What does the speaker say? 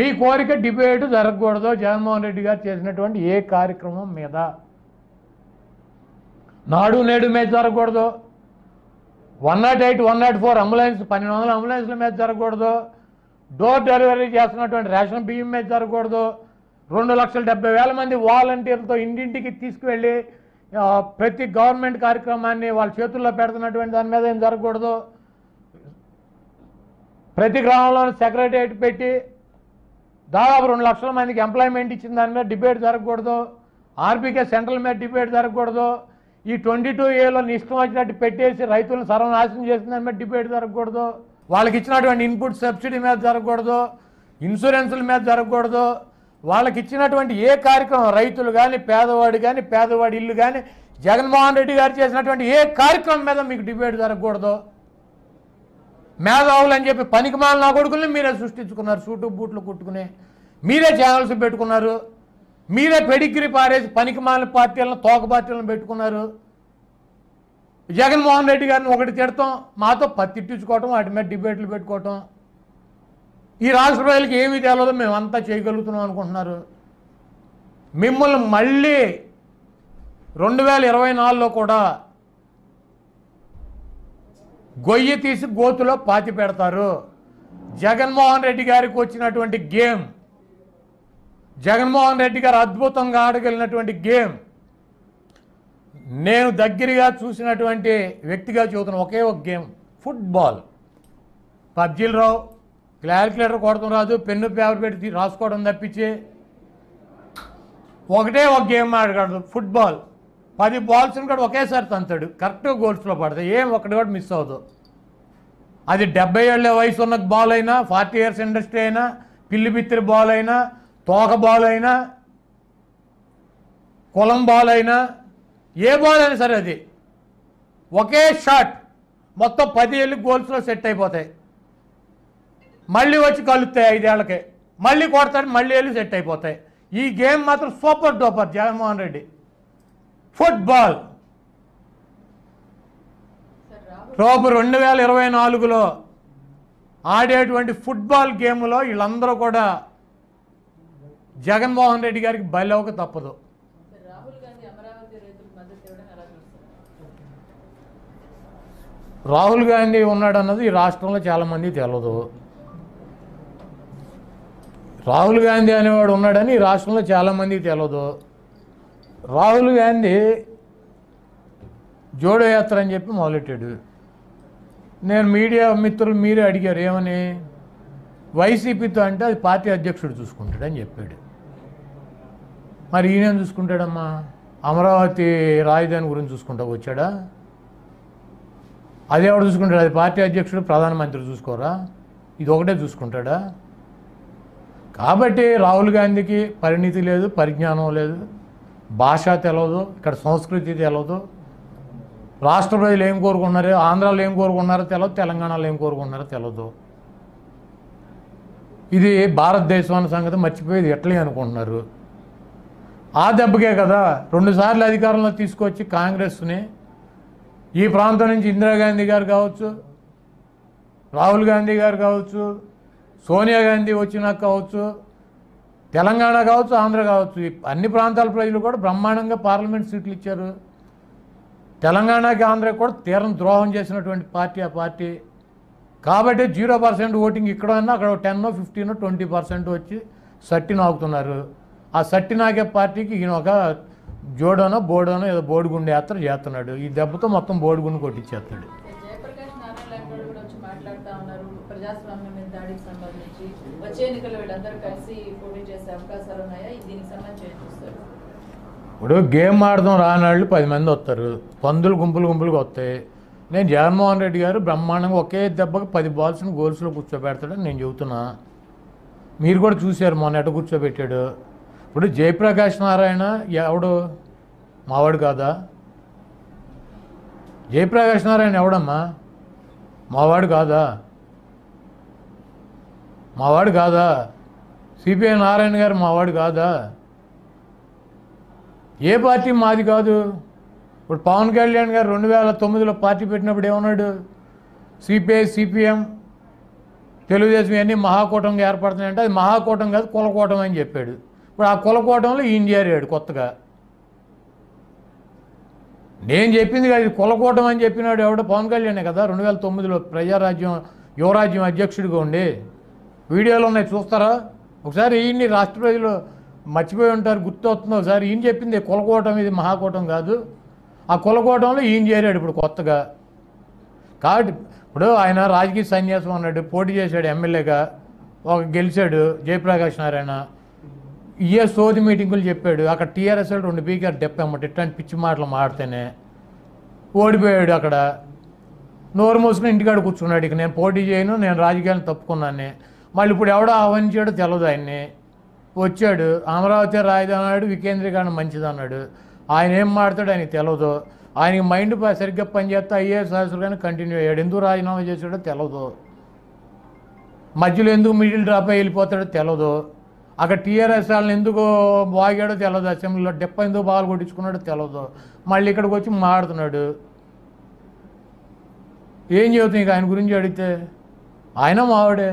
మీ కోరిక డిబేట్ జరగకూడదు జగన్మోహన్ రెడ్డి గారు చేసినటువంటి ఏ కార్యక్రమం మీద నాడు నేడు మీద జరగకూడదు one naught eight one naught four ambulance పన్నెండు వందల అంబులెన్స్ల మీద జరగకూడదు డోర్ డెలివరీ చేస్తున్నటువంటి రేషన్ బియ్యం మీద జరగకూడదు రెండు లక్షల డెబ్బై వేల మంది వాలంటీర్లతో ఇంటింటికి తీసుకువెళ్ళి ప్రతి గవర్నమెంట్ కార్యక్రమాన్ని వాళ్ళ చేతుల్లో పెడుతున్నటువంటి దాని మీద ఏం జరగకూడదు ప్రతి గ్రామంలోనూ సెక్రటరియట్ పెట్టి దాదాపు రెండు లక్షల మందికి ఎంప్లాయ్మెంట్ ఇచ్చిన దాని మీద డిబేట్ జరగకూడదు ఆర్బీకే సెంట్రల్ మీద డిబేట్ జరగకూడదు ఈ ట్వంటీ టూ ఏలో నిష్టం వచ్చినట్టు పెట్టేసి రైతులను సర్వనాశనం చేసిన దాని మీద డిబేట్ జరగకూడదు వాళ్ళకి ఇచ్చినటువంటి ఇన్పుట్ సబ్సిడీ మీద జరగకూడదు ఇన్సూరెన్సుల మీద జరగకూడదు వాళ్ళకి ఇచ్చినటువంటి ఏ కార్యక్రమం రైతులు కానీ పేదవాడు కానీ పేదవాడి ఇల్లు కానీ జగన్మోహన్ రెడ్డి గారు చేసినటువంటి ఏ కార్యక్రమం మీద మీకు డిబేట్ జరగకూడదు మేధావులు అని చెప్పి పనికిమాల నా కొడుకుల్ని మీరే సృష్టించుకున్నారు సూటు బూట్లు కుట్టుకుని మీరే ఛానల్స్ పెట్టుకున్నారు మీరే పెడిగ్రీ పారేసి పనికిమాల పార్టీలను తోక పార్టీలను పెట్టుకున్నారు జగన్మోహన్ రెడ్డి గారిని ఒకటి తిడతాం మాతో పత్తిట్టించుకోవటం వాటి మీద డిబేట్లు పెట్టుకోవటం ఈ రాష్ట్ర ప్రజలకు తెలియదు మేము మేమంతా చేయగలుగుతున్నాం అనుకుంటున్నారు మిమ్మల్ని మళ్ళీ రెండు వేల ఇరవై నాలుగులో కూడా గొయ్యి తీసి గోతులో పాతి పెడతారు జగన్మోహన్ రెడ్డి గారికి వచ్చినటువంటి గేమ్ జగన్మోహన్ రెడ్డి గారు అద్భుతంగా ఆడగలిగినటువంటి గేమ్ నేను దగ్గరగా చూసినటువంటి వ్యక్తిగా చూతున్న ఒకే ఒక గేమ్ ఫుట్బాల్ పబ్జీలు రావు క్యాలిక్యులేటర్ కొడతాం రాదు పెన్ను పేపర్ పెట్టి రాసుకోవడం తప్పించి ఒకటే ఒక గేమ్ ఆడగలదు ఫుట్బాల్ పది బాల్స్ని కూడా ఒకేసారి తంతాడు కరెక్ట్గా గోల్స్లో పడతాయి ఏం ఒకటి కూడా మిస్ అవ్వదు అది డెబ్బై ఏళ్ళ వయసు ఉన్న బాల్ అయినా ఫార్టీ ఇయర్స్ ఇండస్ట్రీ అయినా పిల్లి పిత్తిరి బాల్ అయినా తోక బాల్ అయినా కులం బాల్ అయినా ఏ బాల్ అయినా సరే అది ఒకే షాట్ మొత్తం పది ఏళ్ళు గోల్స్లో సెట్ అయిపోతాయి మళ్ళీ వచ్చి కలుస్తాయి ఐదేళ్లకే మళ్ళీ కొడతాడు మళ్ళీ వెళ్ళి సెట్ అయిపోతాయి ఈ గేమ్ మాత్రం super duper Jaganmohan Reddy football రోపు రెండు వేల ఇరవై నాలుగులో ఆడేటువంటి ఫుట్బాల్ గేమ్లో వీళ్ళందరూ కూడా జగన్మోహన్ రెడ్డి గారికి బలవక తప్పదు రాహుల్ గాంధీ ఉన్నాడు అన్నది ఈ రాష్ట్రంలో చాలామంది తెలదు రాహుల్ గాంధీ అనేవాడు ఉన్నాడని ఈ రాష్ట్రంలో చాలామంది తెలదు రాహుల్ గాంధీ జోడో యాత్ర అని చెప్పి మొదలెట్టాడు నేను మీడియా మిత్రులు మీరే అడిగారు ఏమని వైసీపీతో అంటే అది పార్టీ అధ్యక్షుడు చూసుకుంటాడు అని చెప్పాడు మరి ఈయనేం చూసుకుంటాడమ్మా అమరావతి రాజధాని గురించి చూసుకుంటా వచ్చాడా అది ఎవడు చూసుకుంటాడు అది పార్టీ అధ్యక్షుడు ప్రధానమంత్రి చూసుకోరా ఇది ఒకటే చూసుకుంటాడా కాబట్టి రాహుల్ గాంధీకి పరిణితి లేదు పరిజ్ఞానం లేదు భాష తెలియదు ఇక్కడ సంస్కృతి తెలియదు రాష్ట్ర ప్రజలు ఏం కోరుకున్నారు ఆంధ్రాలో ఏం కోరుకున్నారో తెలియదు తెలంగాణలో ఏం కోరుకున్నారో తెలియదు ఇది భారతదేశం సంగతి మర్చిపోయేది ఎట్లే అనుకుంటున్నారు ఆ దెబ్బకే కదా రెండుసార్లు అధికారంలో తీసుకొచ్చి కాంగ్రెస్ని ఈ ప్రాంతం నుంచి ఇందిరాగాంధీ గారు కావచ్చు రాహుల్ గాంధీ గారు కావచ్చు సోనియా గాంధీ వచ్చినాక కావచ్చు తెలంగాణ కావచ్చు ఆంధ్ర కావచ్చు అన్ని ప్రాంతాల ప్రజలు కూడా బ్రహ్మాండంగా పార్లమెంట్ సీట్లు ఇచ్చారు తెలంగాణకి ఆంధ్ర కూడా తీరం ద్రోహం చేసినటువంటి పార్టీ ఆ పార్టీ కాబట్టి జీరో పర్సెంట్ ఓటింగ్ ఇక్కడ అక్కడ టెన్ ఫిఫ్టీన్ ట్వంటీ పర్సెంట్ వచ్చి సట్టి నాకుతున్నారు ఆ సట్టి నాకే పార్టీకి ఈయన ఒక జోడోనో బోడోనో ఏదో బోడిగుండు యాత్ర చేస్తున్నాడు ఈ దెబ్బతో మొత్తం బోడిగుండు కొట్టించేస్తాడు ఇప్పుడు గేమ్ ఆడదాం రాని వాళ్ళు పది మంది వస్తారు పందులు గుంపులు గుంపులుగా వస్తాయి నేను జగన్మోహన్ రెడ్డి గారు బ్రహ్మాండంగా ఒకే దెబ్బకి పది బాల్స్ని గోల్స్లో కూర్చోబెడతాడని నేను చెబుతున్నా మీరు కూడా చూశారు మొన్న ఎట కూర్చోబెట్టాడు ఇప్పుడు జయప్రకాష్ నారాయణ ఎవడు మావాడు కాదా జయప్రకాష్ నారాయణ ఎవడమ్మా మావాడు కాదా మావాడు కాదా సిపిఐ నారాయణ గారు మావాడు కాదా ఏ పార్టీ మాది కాదు ఇప్పుడు పవన్ కళ్యాణ్ గారు రెండు వేల తొమ్మిదిలో పార్టీ పెట్టినప్పుడు ఏమన్నాడు సిపిఐ సిపిఎం తెలుగుదేశం ఇవన్నీ మహాకూటమిగా ఏర్పడుతున్నాయంటే అది మహాకూటం కాదు కులకూటం అని చెప్పాడు ఇప్పుడు ఆ కులకూటంలో ఈయన చేరాడు కొత్తగా నేను చెప్పింది కాదు ఇది కులకూటం అని చెప్పినాడు ఎవడో పవన్ కళ్యాణే కదా రెండు వేల తొమ్మిదిలో ప్రజారాజ్యం యువరాజ్యం అధ్యక్షుడిగా ఉండే వీడియోలు ఉన్నాయి చూస్తారా ఒకసారి ఈయన్ని రాష్ట్ర ప్రజలు మర్చిపోయి ఉంటారు గుర్తొస్తుంది ఒకసారి ఈయన చెప్పింది కులకోటం ఇది మహాకూటం కాదు ఆ కులకోటంలో ఈయన చేరాడు ఇప్పుడు కొత్తగా కాబట్టి ఇప్పుడు ఆయన రాజకీయ సన్యాసం అన్నాడు పోటీ చేశాడు ఎమ్మెల్యేగా ఒక గెలిచాడు జయప్రకాష్ నారాయణ ఏ సోది మీటింగులు చెప్పాడు అక్కడ టీఆర్ఎస్ రెండు పీకారు డెప్పమ్మట ఇట్లాంటి పిచ్చి మాటలు మాడితేనే ఓడిపోయాడు అక్కడ నోరు మోసుకుని ఇంటికాడ కూర్చున్నాడు ఇక నేను పోటీ చేయను నేను రాజకీయాలను తప్పుకున్నాను మళ్ళీ ఇప్పుడు ఎవడో ఆహ్వానించాడో తెలియదు ఆయన్ని వచ్చాడు అమరావతి అన్నాడు వికేంద్రీకరణ మంచిది అన్నాడు ఆయన ఏం మాడతాడు ఆయనకి తెలియదు ఆయనకి మైండ్ సరిగ్గా పనిచేస్తే ఐఏఎస్ కానీ కంటిన్యూ అయ్యాడు ఎందుకు రాజీనామా చేశాడో తెలియదు మధ్యలో ఎందుకు మిడిల్ డ్రాప్ అయ్యి వెళ్ళిపోతాడో తెలియదు అక్కడ టీఆర్ఎస్ వాళ్ళని ఎందుకు బాగాడో తెలియదు అసెంబ్లీలో డెప్ప ఎందుకు బాగా కొట్టించుకున్నాడో తెలియదు మళ్ళీ ఇక్కడికి వచ్చి మాడుతున్నాడు ఏం చెబుతుంది ఆయన గురించి అడిగితే ఆయన మావాడే